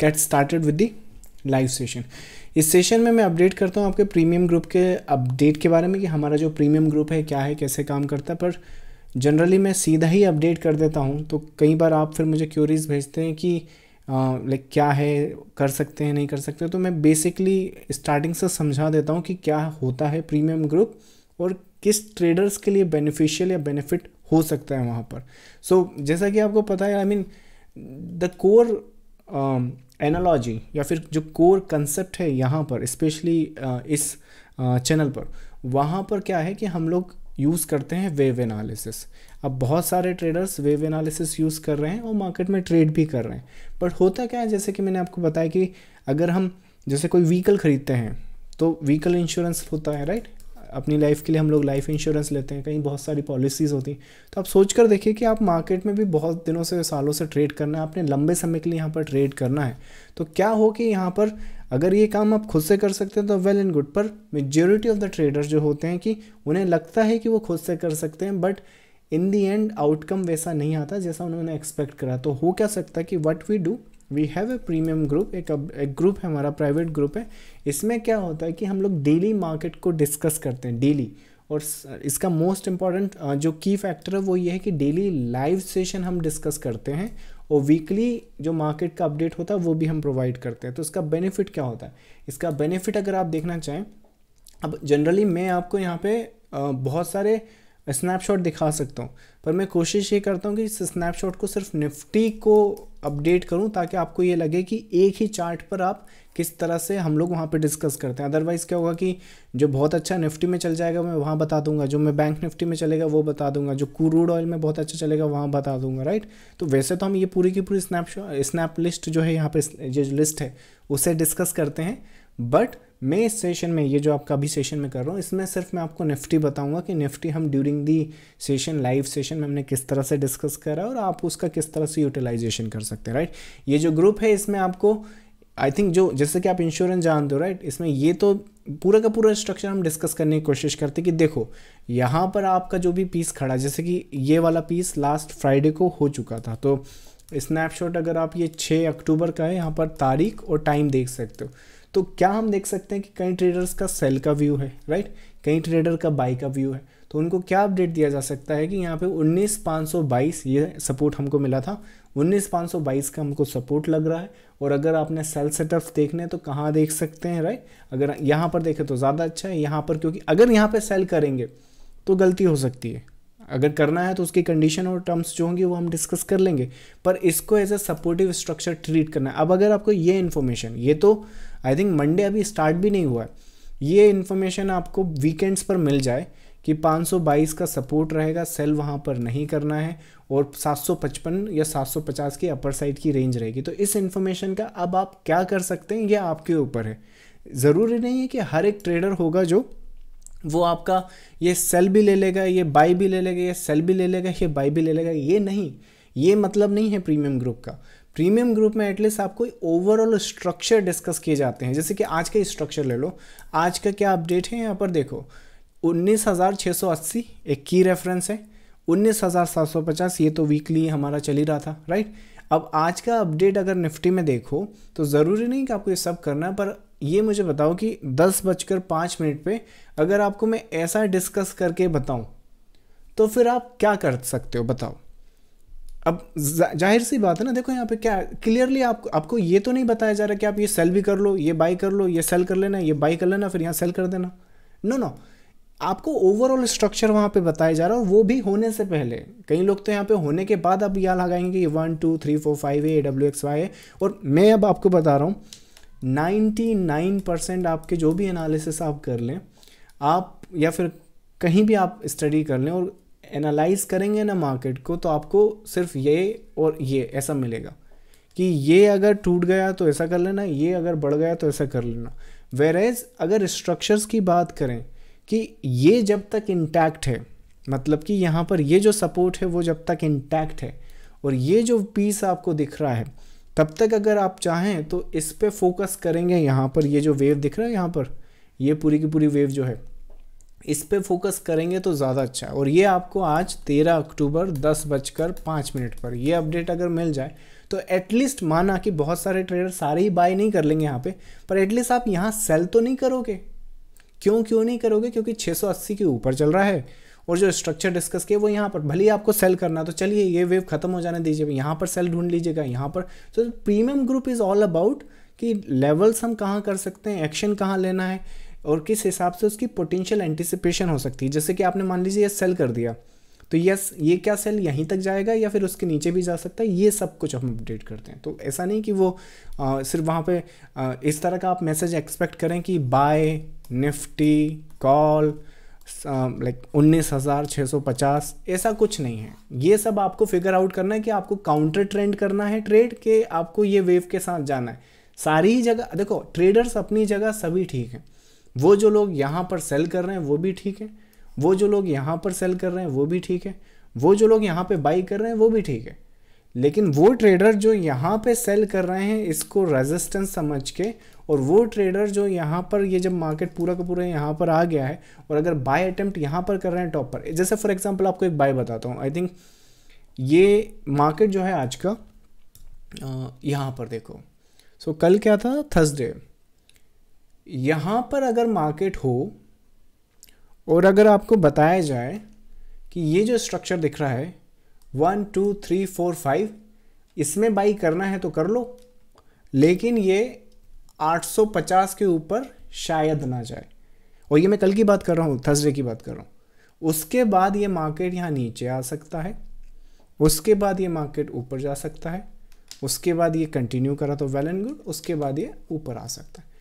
gate started with the live session इस session में मैं अपडेट करता हूँ आपके प्रीमियम ग्रुप के अपडेट के बारे में कि हमारा जो प्रीमियम ग्रुप है क्या है कैसे काम करता है पर जनरली मैं सीधा ही अपडेट कर देता हूँ तो कई बार आप फिर मुझे क्यूरीज भेजते हैं कि लाइक क्या है कर सकते हैं नहीं कर सकते तो मैं बेसिकली स्टार्टिंग से समझा देता हूँ कि क्या होता है प्रीमियम ग्रुप और किस ट्रेडर्स के लिए बेनिफिशियल या बेनिफिट हो सकता है वहाँ पर सो so, जैसा कि आपको पता है I mean the core analogy या फिर जो कोर कंसेप्ट है यहाँ पर स्पेशली uh, इस चैनल uh, पर वहाँ पर क्या है कि हम लोग यूज़ करते हैं वेव एनालिसिस अब बहुत सारे ट्रेडर्स वेव एनालिसिस यूज़ कर रहे हैं और मार्केट में ट्रेड भी कर रहे हैं बट होता क्या है जैसे कि मैंने आपको बताया कि अगर हम जैसे कोई व्हीकल ख़रीदते हैं तो व्हीकल इंश्योरेंस होता है राइट अपनी लाइफ के लिए हम लोग लाइफ इंश्योरेंस लेते हैं कहीं बहुत सारी पॉलिसीज़ होती हैं तो आप सोच कर देखिए कि आप मार्केट में भी बहुत दिनों से सालों से ट्रेड करना है आपने लंबे समय के लिए यहाँ पर ट्रेड करना है तो क्या हो कि यहाँ पर अगर ये काम आप खुद से कर सकते हैं तो वेल एंड गुड पर मेजोरिटी ऑफ द ट्रेडर जो होते हैं कि उन्हें लगता है कि वो खुद से कर सकते हैं but in the end outcome वैसा नहीं आता जैसा उन्होंने एक्सपेक्ट करा तो हो क्या सकता है कि what we do we have a premium group एक एक ग्रुप है हमारा प्राइवेट ग्रुप है इसमें क्या होता है कि हम लोग डेली मार्केट को डिस्कस करते हैं डेली और इसका मोस्ट इम्पॉर्टेंट जो की फैक्टर है वो ये है कि डेली लाइव सेशन हम डिस्कस करते हैं और वीकली जो मार्केट का अपडेट होता है वो भी हम प्रोवाइड करते हैं तो इसका बेनिफिट क्या होता है इसका बेनिफिट अगर आप देखना चाहें अब जनरली मैं आपको यहाँ पे बहुत सारे स्नैपशॉट दिखा सकता हूँ पर मैं कोशिश ये करता हूँ कि इस स्नैपशॉट को सिर्फ निफ्टी को अपडेट करूँ ताकि आपको ये लगे कि एक ही चार्ट पर आप किस तरह से हम लोग वहाँ पे डिस्कस करते हैं अदरवाइज़ क्या होगा कि जो बहुत अच्छा निफ्टी में चल जाएगा मैं वहाँ बता दूंगा जो मैं बैंक निफ्टी में चलेगा वो बता दूंगा जो क्रूड ऑयल में बहुत अच्छा चलेगा वहाँ बता दूंगा राइट तो वैसे तो हम ये पूरी की पूरी स्नैप स्नैप लिस्ट जो है यहाँ पर ये लिस्ट है उसे डिस्कस करते हैं बट मैं इस सेशन में ये जो आपका अभी सेशन में कर रहा हूँ इसमें सिर्फ मैं आपको निफ्टी बताऊंगा कि निफ्टी हम during the session live session में हमने किस तरह से डिस्कस करा और आप उसका किस तरह से यूटिलाइजेशन कर सकते हैं राइट ये जो ग्रुप है इसमें आपको आई थिंक जो जैसे कि आप इंश्योरेंस जानते हो राइट इसमें ये तो पूरा का पूरा स्ट्रक्चर हम डिस्कस करने की कोशिश करते कि देखो यहाँ पर आपका जो भी पीस खड़ा जैसे कि ये वाला पीस लास्ट फ्राइडे को हो चुका था तो स्नैपशॉट अगर आप ये 6 अक्टूबर का है यहाँ पर तारीख और टाइम देख सकते हो तो क्या हम देख सकते हैं कि कई ट्रेडर्स का सेल का व्यू है राइट कई ट्रेडर का बाई का व्यू है तो उनको क्या अपडेट दिया जा सकता है कि यहाँ पे 19522 ये सपोर्ट हमको मिला था 19522 का हमको सपोर्ट लग रहा है और अगर आपने सेल सेटअप देखने हैं तो कहाँ देख सकते हैं राइट अगर यहाँ पर देखें तो ज़्यादा अच्छा है यहाँ पर क्योंकि अगर यहाँ पर सेल करेंगे तो गलती हो सकती है अगर करना है तो उसकी कंडीशन और टर्म्स जो होंगे वो हम डिस्कस कर लेंगे पर इसको as a supportive structure treat करना है अब अगर आपको ये इन्फॉर्मेशन ये तो आई थिंक मंडे अभी स्टार्ट भी नहीं हुआ है ये इन्फॉर्मेशन आपको वीकेंड्स पर मिल जाए कि 522 का सपोर्ट रहेगा सेल वहाँ पर नहीं करना है और 755 या 750 की अपर साइड की रेंज रहेगी तो इस इन्फॉर्मेशन का अब आप क्या कर सकते हैं ये आपके ऊपर है ज़रूरी नहीं है कि हर एक ट्रेडर होगा जो वो आपका ये सेल भी ले लेगा ये बाई भी ले लेगा ये सेल भी ले लेगा ये बाई भी ले लेगा ये नहीं ये मतलब नहीं है प्रीमियम ग्रुप का प्रीमियम ग्रुप में एटलीस्ट आपको ओवरऑल स्ट्रक्चर डिस्कस किए जाते हैं जैसे कि आज का स्ट्रक्चर ले लो आज का क्या अपडेट है यहाँ पर देखो उन्नीस हज़ार छः सौ अस्सी एक की रेफरेंस है उन्नीस हज़ार सात सौ पचास ये तो वीकली हमारा चल ही रहा था राइट अब आज का अपडेट अगर निफ्टी में देखो तो ज़रूरी नहीं कि आपको ये सब करना है पर ये मुझे बताओ कि दस बजकर पाँच मिनट पर अगर आपको मैं ऐसा डिस्कस करके बताऊँ तो फिर आप क्या कर सकते हो बताओ अब जाहिर सी बात है ना देखो यहाँ पे क्या क्लियरली आपको आपको ये तो नहीं बताया जा रहा कि आप ये सेल भी कर लो ये बाई कर लो ये सेल कर लेना ये बाई कर लेना फिर यहाँ सेल कर देना नो नो आपको ओवरऑल स्ट्रक्चर वहाँ पे बताया जा रहा है वो भी होने से पहले कई लोग तो यहाँ पे होने के बाद अब यहाँ लगाएंगे कि one two three four five A W X Y और मैं अब आपको बता रहा हूँ नाइन्टी नाइन परसेंट आपके जो भी एनालिसिस आप कर लें आप या फिर कहीं भी आप स्टडी कर लें और एनालाइज करेंगे ना मार्केट को तो आपको सिर्फ ये और ये ऐसा मिलेगा कि ये अगर टूट गया तो ऐसा कर लेना ये अगर बढ़ गया तो ऐसा कर लेना वेर एज अगर स्ट्रक्चर्स की बात करें कि ये जब तक इंटैक्ट है मतलब कि यहाँ पर ये जो सपोर्ट है वो जब तक इंटैक्ट है और ये जो पीस आपको दिख रहा है तब तक अगर आप चाहें तो इस पर फोकस करेंगे यहाँ पर ये जो वेव दिख रहा है यहाँ पर ये पूरी की पूरी वेव जो है इस पर फोकस करेंगे तो ज़्यादा अच्छा और ये आपको आज तेरह अक्टूबर दस बजकर पाँच मिनट पर ये अपडेट अगर मिल जाए तो एटलीस्ट माना कि बहुत सारे ट्रेडर सारे ही बाय नहीं कर लेंगे यहाँ पे पर एटलीस्ट आप यहाँ सेल तो नहीं करोगे क्यों क्यों नहीं करोगे क्योंकि 680 के ऊपर चल रहा है और जो स्ट्रक्चर डिस्कस किया वो यहाँ पर भले ही आपको सेल करना तो चलिए ये वेव खत्म हो जाने दीजिए यहाँ पर सेल ढूंढ लीजिएगा यहाँ पर तो premium group is all about कि लेवल्स हम कहाँ कर सकते हैं एक्शन कहाँ लेना है और किस हिसाब से उसकी पोटेंशियल एंटिसिपेशन हो सकती है जैसे कि आपने मान लीजिए ये सेल कर दिया तो यस ये क्या सेल यहीं तक जाएगा या फिर उसके नीचे भी जा सकता है ये सब कुछ हम अपडेट करते हैं तो ऐसा नहीं कि वो आ, सिर्फ वहाँ पे आ, इस तरह का आप मैसेज एक्सपेक्ट करें कि बाय निफ्टी कॉल लाइक उन्नीस हज़ार छः सौ पचास ऐसा कुछ नहीं है ये सब आपको फिगर आउट करना है कि आपको काउंटर ट्रेंड करना है ट्रेड के आपको ये वेव के साथ जाना है सारी जगह देखो ट्रेडर्स अपनी जगह सभी ठीक हैं वो जो लोग यहाँ पर सेल कर रहे हैं वो भी ठीक है वो जो लोग यहाँ पर सेल कर रहे हैं वो भी ठीक है वो जो लोग यहाँ पे बाई कर रहे हैं वो भी ठीक है लेकिन वो ट्रेडर जो यहाँ पे सेल कर रहे हैं इसको रेजिस्टेंस समझ के और वो ट्रेडर जो यहाँ पर ये जब मार्केट पूरा का पूरा यहाँ पर आ गया है और अगर बाय अटेम्प्ट यहाँ पर कर रहे हैं टॉप पर जैसे फॉर एग्जांपल आपको एक बाय बताता हूँ आई थिंक ये मार्केट जो है आज का यहाँ पर देखो सो so, कल क्या था थर्सडे यहाँ पर अगर मार्केट हो और अगर आपको बताया जाए कि ये जो स्ट्रक्चर दिख रहा है one two three four five इसमें बाई करना है तो कर लो लेकिन ये 850 के ऊपर शायद ना जाए और ये मैं कल की बात कर रहा हूँ थर्सडे की बात कर रहा हूँ उसके बाद ये मार्केट यहाँ नीचे आ सकता है उसके बाद ये मार्केट ऊपर जा सकता है उसके बाद ये कंटिन्यू करा तो वेल एंड गुड उसके बाद ये ऊपर आ सकता है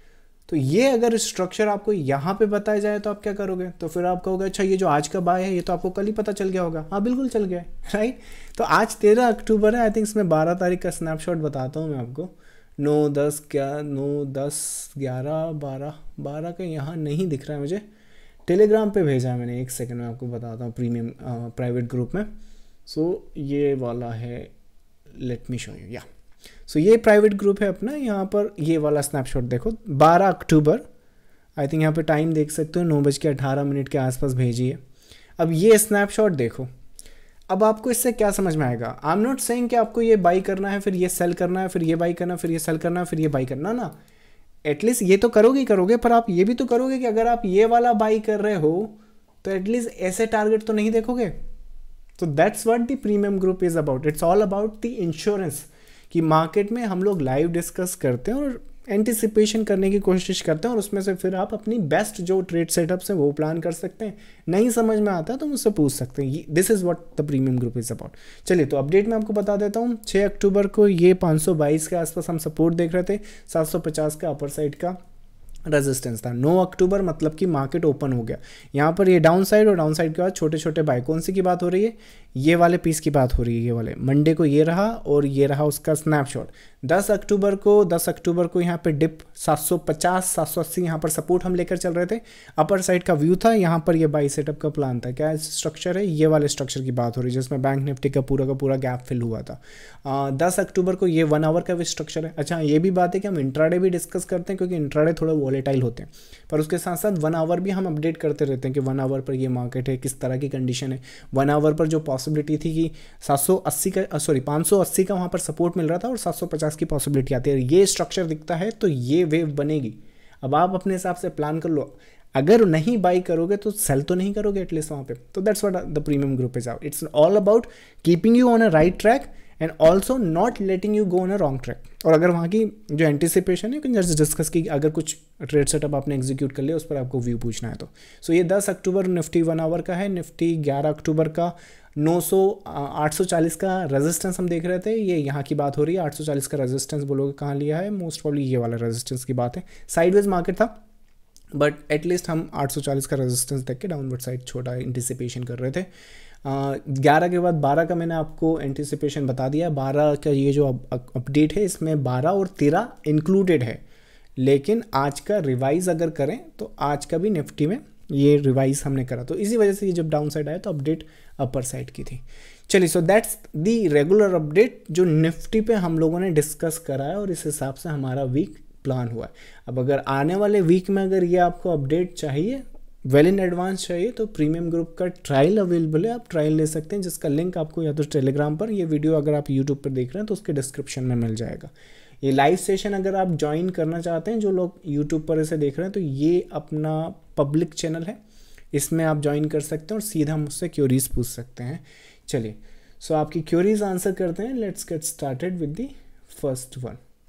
तो ये अगर स्ट्रक्चर आपको यहाँ पे बताया जाए तो आप क्या करोगे तो फिर आप कहोगे अच्छा ये जो आज का बाय है ये तो आपको कल ही पता चल गया होगा हाँ बिल्कुल चल गया राइट तो आज तेरह अक्टूबर है आई थिंक इसमें बारह तारीख का स्नैपशॉट बताता हूँ मैं आपको नौ दस क्या नौ दस ग्यारह बारह बारह का यहाँ नहीं दिख रहा है मुझे टेलीग्राम पे भेजा है मैंने एक सेकंड में आपको बताता हूँ प्रीमियम प्राइवेट ग्रुप में सो so, ये वाला है लेट मी शो यू या सो so, ये प्राइवेट ग्रुप है अपना यहाँ पर ये वाला स्नैपशॉट देखो 12 अक्टूबर आई थिंक यहाँ पे टाइम देख सकते हो नौ बज के अठारह मिनट के आसपास भेजी है अब ये स्नैपशॉट देखो अब आपको इससे क्या समझ में आएगा आई एम नॉट सेइंग कि आपको ये बाई करना है फिर ये सेल करना है फिर ये बाई करना फिर ये सेल करना फिर ये बाई करना ना एटलीस्ट ये तो करोगे ही करोगे पर आप ये भी तो करोगे कि अगर आप ये वाला बाई कर रहे हो तो एटलीस्ट ऐसे टारगेट तो नहीं देखोगे तो that's what the premium group is about it's all about the insurance कि मार्केट में हम लोग लाइव डिस्कस करते हैं और एंटिसिपेशन करने की कोशिश करते हैं और उसमें से फिर आप अपनी बेस्ट जो ट्रेड सेटअप्स हैं वो प्लान कर सकते हैं नहीं समझ में आता तो मुझसे पूछ सकते हैं this is what the premium group is about चलिए तो अपडेट मैं आपको बता देता हूँ 6 अक्टूबर को ये 522 के आसपास हम सपोर्ट देख रहे थे 750 का अपर साइड का रेजिस्टेंस था 9 अक्टूबर मतलब कि मार्केट ओपन हो गया यहाँ पर ये डाउन साइड और डाउन साइड के बाद छोटे छोटे बाय कौन सी की बात हो रही है ये वाले पीस की बात हो रही है ये वाले मंडे को ये रहा और ये रहा उसका स्नैपशॉट 10 अक्टूबर को 10 अक्टूबर को यहाँ पे डिप 750 780 यहाँ पर सपोर्ट हम लेकर चल रहे थे अपर साइड का व्यू था यहाँ पर ये बाई सेटअप का प्लान था क्या स्ट्रक्चर है ये वाले स्ट्रक्चर की बात हो रही है जिसमें बैंक निफ्टी का पूरा का पूरा गैप फिल हुआ था दस अक्टूबर को ये वन आवर का भी स्ट्रक्चर है अच्छा ये भी बात है कि हम इंट्राडे भी डिस्कस करते हैं क्योंकि इंट्राडे थोड़ा वॉलेटाइल होते हैं पर उसके साथ साथ वन आवर भी हम अपडेट करते रहते हैं कि वन आवर पर ये मार्केट है किस तरह की कंडीशन है वन आवर पर जो पॉसिबिलिटी थी कि सात का सॉरी पाँच का वहाँ पर सपोर्ट मिल रहा था और सात पास की पॉसिबिलिटी आती है ये स्ट्रक्चर दिखता है तो ये वेव बनेगी अब आप अपने हिसाब से प्लान कर लो अगर नहीं बाई करोगे तो सेल तो नहीं करोगे एटलीस्ट वहाँ पे तो that's what the premium group is out it's all about keeping you on a right track and also not letting you go on a wrong track और अगर वहाँ की जो एंटिसिपेशन है जस्ट डिस्कस की अगर कुछ ट्रेड सेटअप आपने एग्जीक्यूट कर लिया उस पर आपको व्यू पूछना है तो सो so, ये 10 अक्टूबर निफ्टी वन आवर का है निफ्टी 11 अक्टूबर का 900 840 का रेजिस्टेंस हम देख रहे थे ये यहाँ की बात हो रही है 840 का रेजिस्टेंस बोलोगे कहाँ लिया है मोस्ट प्रॉब्ली ये वाला रेजिस्टेंस की बात है साइडवेज मार्केट था बट एटलीस्ट हम 840 का रेजिस्टेंस देख के डाउनवर्ड साइड छोटा एंटिसिपेशन कर रहे थे ग्यारह के बाद बारह का मैंने आपको एंटिसिपेशन बता दिया बारह का ये जो अपडेट है इसमें बारह और तेरह इंक्लूडेड है लेकिन आज का रिवाइज अगर करें तो आज का भी निफ्टी में ये रिवाइज हमने करा तो इसी वजह से ये जब डाउन साइड आया तो अपडेट अपर साइड की थी चलिए so that's the regular update जो निफ्टी पे हम लोगों ने डिस्कस करा है और इस हिसाब से हमारा वीक प्लान हुआ है अब अगर आने वाले वीक में अगर ये आपको अपडेट चाहिए वेल इन एडवांस चाहिए तो प्रीमियम ग्रुप का ट्रायल अवेलेबल है आप ट्रायल ले सकते हैं जिसका लिंक आपको या तो टेलीग्राम पर ये वीडियो अगर आप यूट्यूब पर देख रहे हैं तो उसके डिस्क्रिप्शन में मिल जाएगा ये लाइव सेशन अगर आप ज्वाइन करना चाहते हैं जो लोग यूट्यूब पर इसे देख रहे हैं तो ये अपना पब्लिक चैनल है इसमें आप ज्वाइन कर सकते हैं और सीधा मुझसे क्यूरीज पूछ सकते हैं चलिए सो so, आपकी क्यूरीज आंसर करते हैं let's get started with the first one